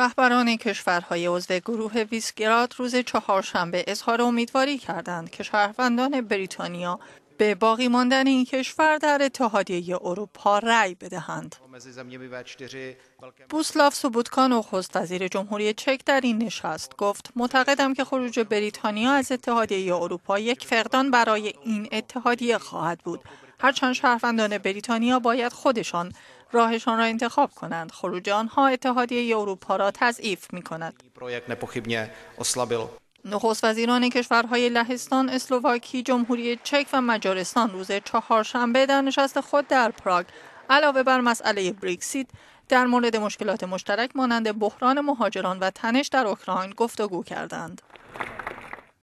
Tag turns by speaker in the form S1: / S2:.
S1: رهبران کشورهای عضو گروه ویسگراد روز چهارشنبه اظهار امیدواری کردند که شهروندان بریتانیا به باقی ماندن این کشور در اتحادیه اروپا رأی بدهند. بوسلاف سوبوتکان نخست وزیر جمهوری چک در این نشست گفت معتقدم که خروج بریتانیا از اتحادیه اروپا یک فقدان برای این اتحادیه خواهد بود. هرچند شهروندان بریتانیا باید خودشان راهشان را انتخاب کنند خروج آنها اتحادیه اروپا را تضعیف می کند. نخست وزیران کشورهای لهستان، اسلوواکی، جمهوری چک و مجارستان روز چهارشنبه در نشست خود در پراگ علاوه بر مسئله بریکسیت در
S2: مورد مشکلات مشترک مانند بحران مهاجران و تنش در اوکراین گفتگو کردند.